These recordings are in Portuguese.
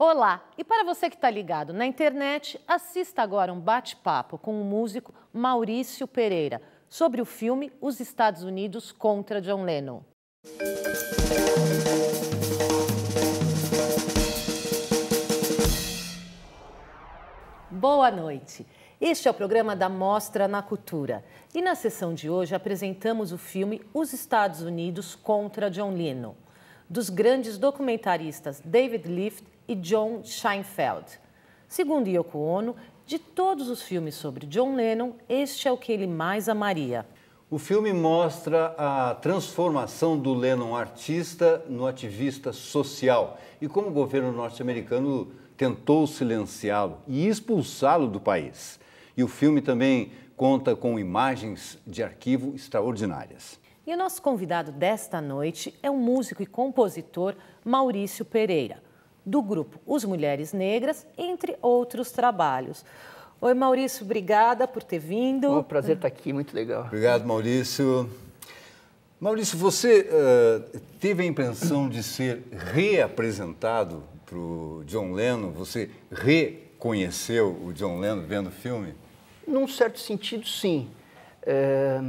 Olá! E para você que está ligado na internet, assista agora um bate-papo com o músico Maurício Pereira sobre o filme Os Estados Unidos contra John Lennon. Boa noite! Este é o programa da Mostra na Cultura. E na sessão de hoje apresentamos o filme Os Estados Unidos contra John Lennon, dos grandes documentaristas David Lift e John Seinfeld. Segundo Yoko Ono, de todos os filmes sobre John Lennon, este é o que ele mais amaria. O filme mostra a transformação do Lennon artista no ativista social e como o governo norte-americano tentou silenciá-lo e expulsá-lo do país. E o filme também conta com imagens de arquivo extraordinárias. E o nosso convidado desta noite é o músico e compositor Maurício Pereira do grupo Os Mulheres Negras, entre outros trabalhos. Oi, Maurício, obrigada por ter vindo. Um prazer estar aqui, muito legal. Obrigado, Maurício. Maurício, você uh, teve a impressão de ser reapresentado para o John Lennon? Você reconheceu o John Lennon vendo o filme? Num certo sentido, sim. É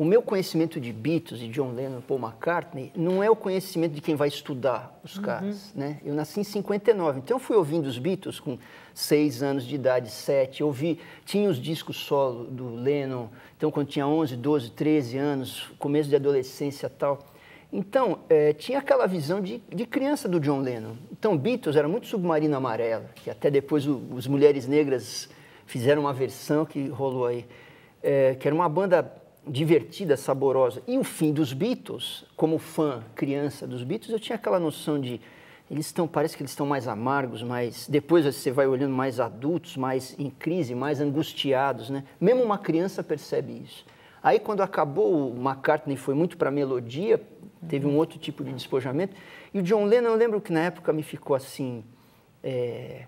o meu conhecimento de Beatles, e John Lennon, Paul McCartney, não é o conhecimento de quem vai estudar os uhum. caras, né? Eu nasci em 59, então eu fui ouvindo os Beatles com seis anos de idade, sete, ouvi, tinha os discos solo do Lennon, então quando tinha 11, 12, 13 anos, começo de adolescência tal. Então, é, tinha aquela visão de, de, criança do John Lennon. Então, Beatles era muito submarino amarelo, que até depois o, os Mulheres Negras fizeram uma versão que rolou aí, é, que era uma banda divertida, saborosa. E o fim dos Beatles, como fã, criança dos Beatles, eu tinha aquela noção de eles estão, parece que eles estão mais amargos, mais depois você vai olhando mais adultos, mais em crise, mais angustiados, né? Mesmo uma criança percebe isso. Aí quando acabou o McCartney foi muito para melodia, teve um outro tipo de despojamento. E o John Lennon, eu lembro que na época me ficou assim, é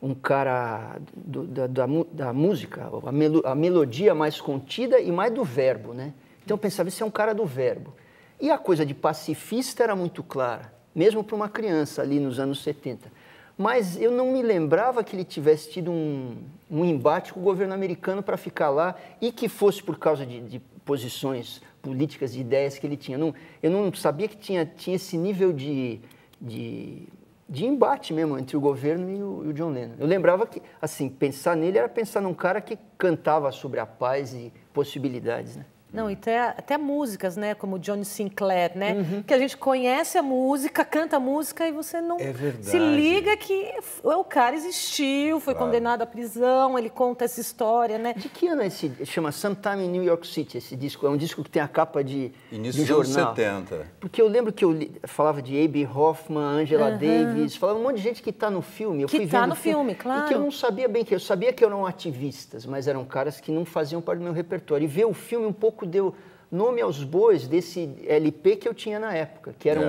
um cara do, da, da, da, música, a, melo, a melodia mais contida e mais do verbo, né? Então eu pensava, isso é um cara do verbo. E a coisa de pacifista era muito clara, mesmo para uma criança ali nos anos 70. Mas eu não me lembrava que ele tivesse tido um, um embate com o governo americano para ficar lá e que fosse por causa de, de posições políticas, de ideias que ele tinha. Não, eu não sabia que tinha, tinha esse nível de, de de embate mesmo entre o governo e o, e o, John Lennon. Eu lembrava que, assim, pensar nele era pensar num cara que cantava sobre a paz e possibilidades, né? Não, e até, até músicas, né? Como Johnny Sinclair, né? Uhum. Que a gente conhece a música, canta a música e você não é se liga que é, o cara existiu, foi claro. condenado à prisão, ele conta essa história, né? De que ano é esse? Chama Sometime in New York City, esse disco. É um disco que tem a capa de Início de dos jornal. 70. Porque eu lembro que eu li, falava de Abe Hoffman, Angela uhum. Davis, falava um monte de gente que está no filme. Eu que está no filme, filme, claro. E que eu não sabia bem que... Eu sabia que eram ativistas, mas eram caras que não faziam parte do meu repertório. E ver o filme um pouco pouco deu nome aos bois desse LP que eu tinha na época, que eram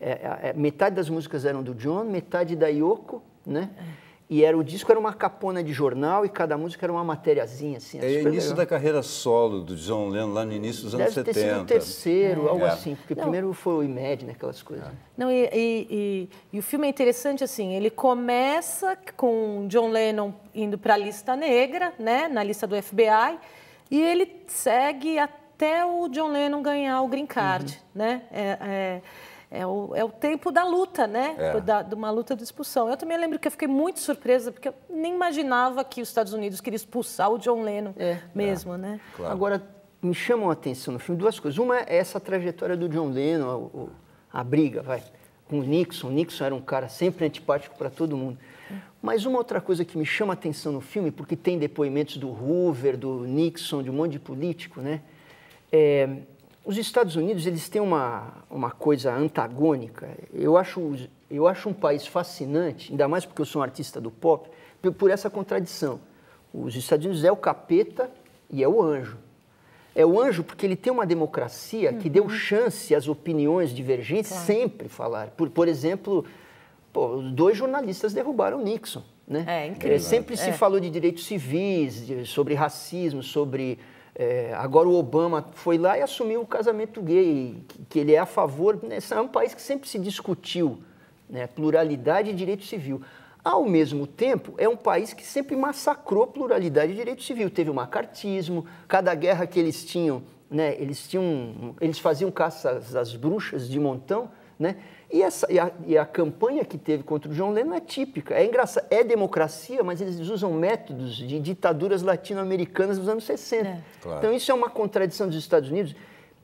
é. É, é. é, metade das músicas eram do John, metade da Yoko, né? É. E era o disco era uma capona de jornal e cada música era uma matériazinha assim. É o início legal. da carreira solo do John Lennon lá no início dos anos Deve 70. Deve o terceiro, é. algo é. assim, porque Não. primeiro foi o Imagine, né, aquelas coisas. É. Não, e, e, e, e, o filme é interessante assim, ele começa com John Lennon indo para a lista negra, né, na lista do FBI e ele segue até o John Lennon ganhar o Green Card, uhum. né? É, é, é, o, é o tempo da luta, né? É. Da, de uma luta de expulsão. Eu também lembro que eu fiquei muito surpresa, porque eu nem imaginava que os Estados Unidos queriam expulsar o John Lennon é. mesmo, é. né? Claro. Agora, me chamam a atenção no filme duas coisas. Uma é essa trajetória do John Lennon, a, a briga, vai com o Nixon. O Nixon era um cara sempre antipático para todo mundo. Mas uma outra coisa que me chama a atenção no filme, porque tem depoimentos do Hoover, do Nixon, de um monte de político, né? É, os Estados Unidos eles têm uma, uma coisa antagônica. Eu acho, eu acho um país fascinante, ainda mais porque eu sou um artista do pop, por, por essa contradição. Os Estados Unidos é o capeta e é o anjo. É o anjo porque ele tem uma democracia uhum. que deu uhum. chance às opiniões divergentes claro. sempre falar. Por, por exemplo, pô, dois jornalistas derrubaram Nixon. Né? É incrível. É, sempre é. se falou de direitos civis, de, sobre racismo, sobre. É, agora o Obama foi lá e assumiu o casamento gay, que, que ele é a favor. Né? É um país que sempre se discutiu né? pluralidade e direito civil. Ao mesmo tempo, é um país que sempre massacrou pluralidade de direito civil. Teve o macartismo, cada guerra que eles tinham, né, eles, tinham eles faziam caças às bruxas de montão, né? E, essa, e, a, e a campanha que teve contra o João Leno é típica. É engraçado, é democracia, mas eles usam métodos de ditaduras latino-americanas dos anos 60. É. Claro. Então isso é uma contradição dos Estados Unidos.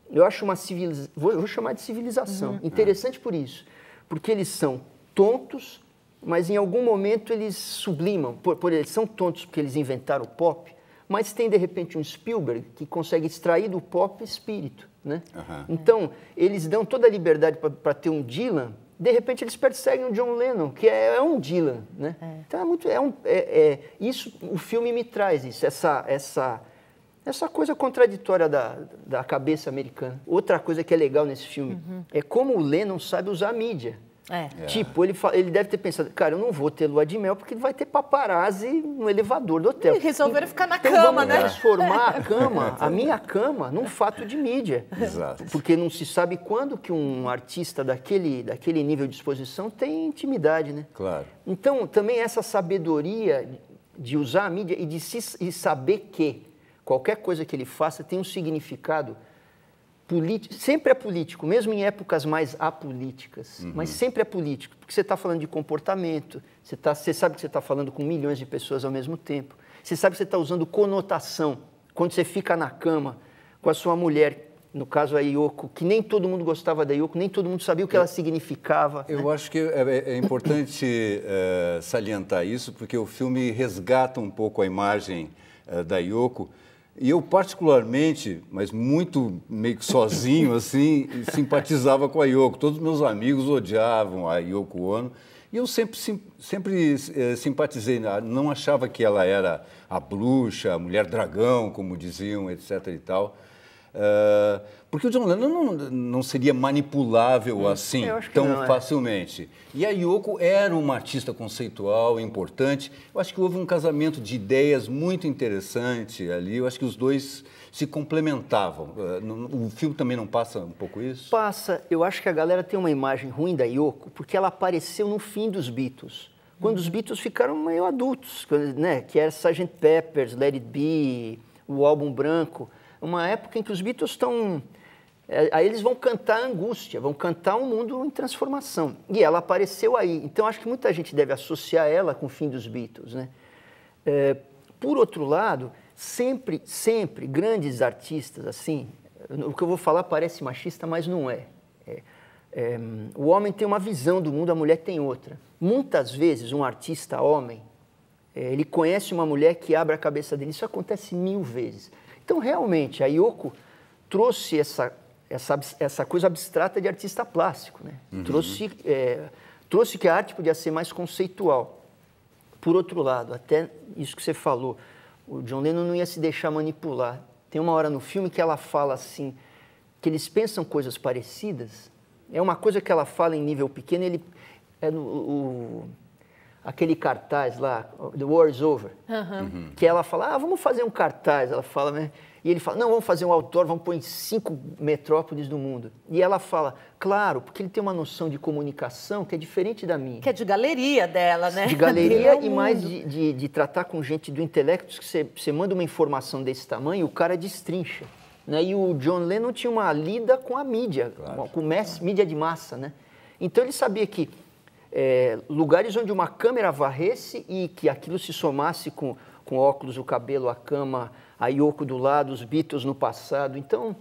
Eu acho uma civilização, vou, vou, chamar de civilização. Uhum. Interessante é. por isso, porque eles são tontos, mas em algum momento eles sublimam, por, por eles são tontos porque eles inventaram o pop, mas tem de repente um Spielberg que consegue extrair do pop espírito, né? Uhum. Então eles dão toda a liberdade para ter um Dylan, de repente eles perseguem o John Lennon, que é, é um Dylan, né? É. Então é muito, é um, é, é, isso, o filme me traz isso, essa, essa, essa coisa contraditória da, da cabeça americana. Outra coisa que é legal nesse filme uhum. é como o Lennon sabe usar a mídia. É. É. Tipo, ele, ele deve ter pensado, cara, eu não vou ter lua de mel porque vai ter paparazzi no elevador do hotel. E resolveram ficar na então, cama, né? transformar é. a cama, a minha cama, num fato de mídia. Exato. Porque não se sabe quando que um artista daquele, daquele nível de exposição tem intimidade, né? Claro. Então, também essa sabedoria de usar a mídia e de se, e saber que qualquer coisa que ele faça tem um significado sempre é político, mesmo em épocas mais apolíticas, uhum. mas sempre é político, porque você está falando de comportamento, você, tá, você sabe que você está falando com milhões de pessoas ao mesmo tempo, você sabe que você está usando conotação. Quando você fica na cama com a sua mulher, no caso a Yoko, que nem todo mundo gostava da Yoko, nem todo mundo sabia o que eu, ela significava. Né? Eu né? acho que é, é, é importante é, salientar isso, porque o filme resgata um pouco a imagem é, da Yoko e eu particularmente, mas muito meio que sozinho, assim, simpatizava com a Yoko. Todos os meus amigos odiavam a Yoko Ono. E eu sempre, sempre eh, simpatizei, não achava que ela era a bruxa, a mulher dragão, como diziam, etc e tal. Ah, porque o John Lennon não, não seria manipulável hum, assim tão não, é. facilmente. É. E a Yoko era uma artista conceitual, importante. Eu acho que houve um casamento de ideias muito interessante ali. Eu acho que os dois se complementavam. Ah, o filme também não passa um pouco isso? Passa. Eu acho que a galera tem uma imagem ruim da Yoko porque ela apareceu no fim dos Beatles quando os Beatles ficaram meio adultos, né? que era Sgt. Peppers, Let It Be, o álbum branco uma época em que os Beatles estão. É, aí eles vão cantar a angústia, vão cantar um mundo em transformação. E ela apareceu aí. Então acho que muita gente deve associar ela com o fim dos Beatles. Né? É, por outro lado, sempre, sempre grandes artistas assim. O que eu vou falar parece machista, mas não é. é é, o homem tem uma visão do mundo, a mulher tem outra. Muitas vezes, um artista homem, é, ele conhece uma mulher que abre a cabeça dele. Isso acontece mil vezes. Então, realmente, a Yoko trouxe essa, essa, essa coisa abstrata de artista plástico, né? Uhum. Trouxe, é, trouxe que a arte podia ser mais conceitual. Por outro lado, até isso que você falou, o John Lennon não ia se deixar manipular. Tem uma hora no filme que ela fala assim, que eles pensam coisas parecidas. É uma coisa que ela fala em nível pequeno, ele... É no, o, aquele cartaz lá, The Is Over, uhum. que ela fala, ah, vamos fazer um cartaz, ela fala, né? E ele fala, não, vamos fazer um autor vamos pôr em cinco metrópoles do mundo. E ela fala, claro, porque ele tem uma noção de comunicação que é diferente da minha. Que é de galeria dela, né? De galeria é e mais de, de, de, tratar com gente do intelecto, que você, você manda uma informação desse tamanho, o cara destrincha. Né? E o John Lennon tinha uma lida com a mídia, claro. com mass, mídia de massa, né? Então ele sabia que é, lugares onde uma câmera varresse e que aquilo se somasse com, com óculos, o cabelo, a cama, a Yoko do lado, os Beatles no passado. Então,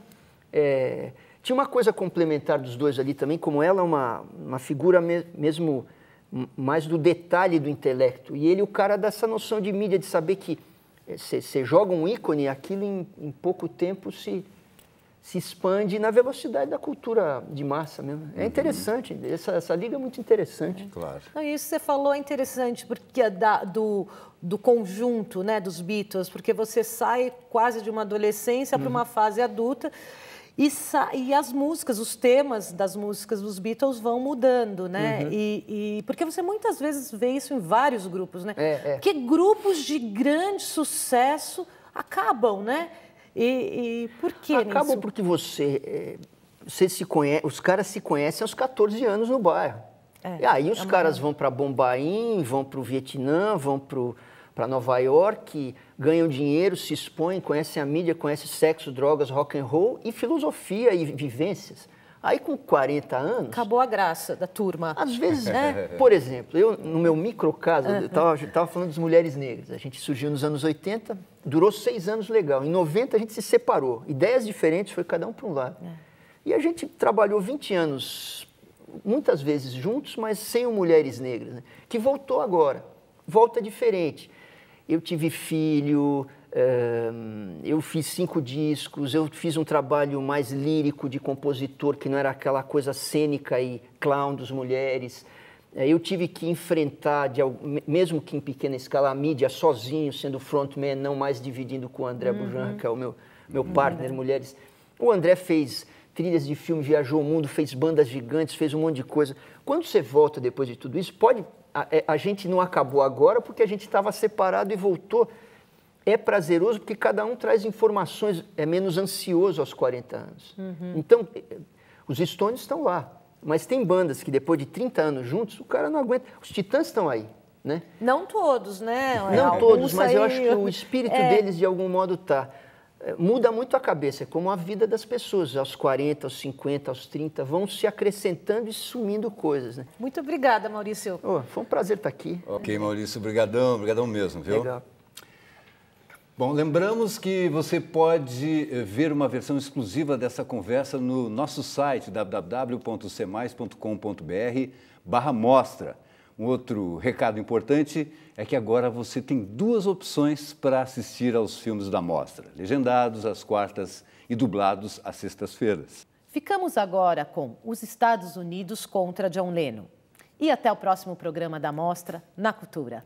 é, tinha uma coisa complementar dos dois ali também, como ela é uma, uma figura me, mesmo mais do detalhe do intelecto. E ele, o cara dessa noção de mídia, de saber que você é, joga um ícone, aquilo em, em pouco tempo se, se expande na velocidade da cultura de massa mesmo. É uhum. interessante, uhum. essa, essa liga é muito interessante. É. Claro. Não, isso você falou é interessante, porque é da, do, do conjunto né, dos Beatles, porque você sai quase de uma adolescência uhum. para uma fase adulta. E, e, as músicas, os temas das músicas dos Beatles vão mudando, né? Uhum. E, e, porque você muitas vezes vê isso em vários grupos, né? É, é. Que grupos de grande sucesso acabam, né? E, e por que Acaba nisso? porque você, eh, você se conhece, os caras se conhecem aos 14 anos no bairro. É, e aí os é caras vão para Bombaim, vão para o Vietnã, vão para Nova York, ganham dinheiro, se expõem, conhecem a mídia, conhecem sexo, drogas, rock and roll e filosofia e vivências. Aí com 40 anos. Acabou a graça da turma. Às vezes, né? por exemplo, eu, no meu micro caso, eu estava falando das mulheres negras. A gente surgiu nos anos 80, durou seis anos legal. Em 90 a gente se separou. Ideias diferentes, foi cada um para um lado. É. E a gente trabalhou 20 anos, muitas vezes juntos, mas sem o Mulheres Negras, né? que voltou agora. Volta diferente. Eu tive filho, eu fiz cinco discos, eu fiz um trabalho mais lírico de compositor, que não era aquela coisa cênica e clown dos mulheres. É, eu tive que enfrentar, mesmo que em pequena escala, a mídia sozinho, sendo frontman, não mais dividindo com o André uhum. Bujan, que é o meu, meu uhum. partner uhum. mulheres. O André fez trilhas de filme, viajou o mundo, fez bandas gigantes, fez um monte de coisa. Quando você volta depois de tudo isso, pode... a, é, a gente não acabou agora porque a gente estava separado e voltou é prazeroso porque cada um traz informações, é menos ansioso aos 40 anos. Uhum. Então, eh, os Stones estão lá, mas tem bandas que depois de 30 anos juntos, o cara não aguenta. Os Titãs estão aí, né? Não todos, né? Não é, todos, mas eu acho que o espírito é... deles de algum modo tá. Eh, muda muito a cabeça, é como a vida das pessoas, aos 40, aos 50, aos 30, vão se acrescentando e sumindo coisas. Né? Muito obrigada, Maurício. Oh, foi um prazer estar tá aqui. Ok, Maurício, brigadão, brigadão mesmo, viu? Legal. Bom, lembramos que você pode eh, ver uma versão exclusiva dessa conversa no nosso site www.cmais.com.br barra mostra. Um outro recado importante é que agora você tem duas opções para assistir aos filmes da mostra, legendados às quartas e dublados às sextas-feiras. Ficamos agora com Os Estados Unidos contra John Lennon. E até o próximo programa da Mostra na Cultura.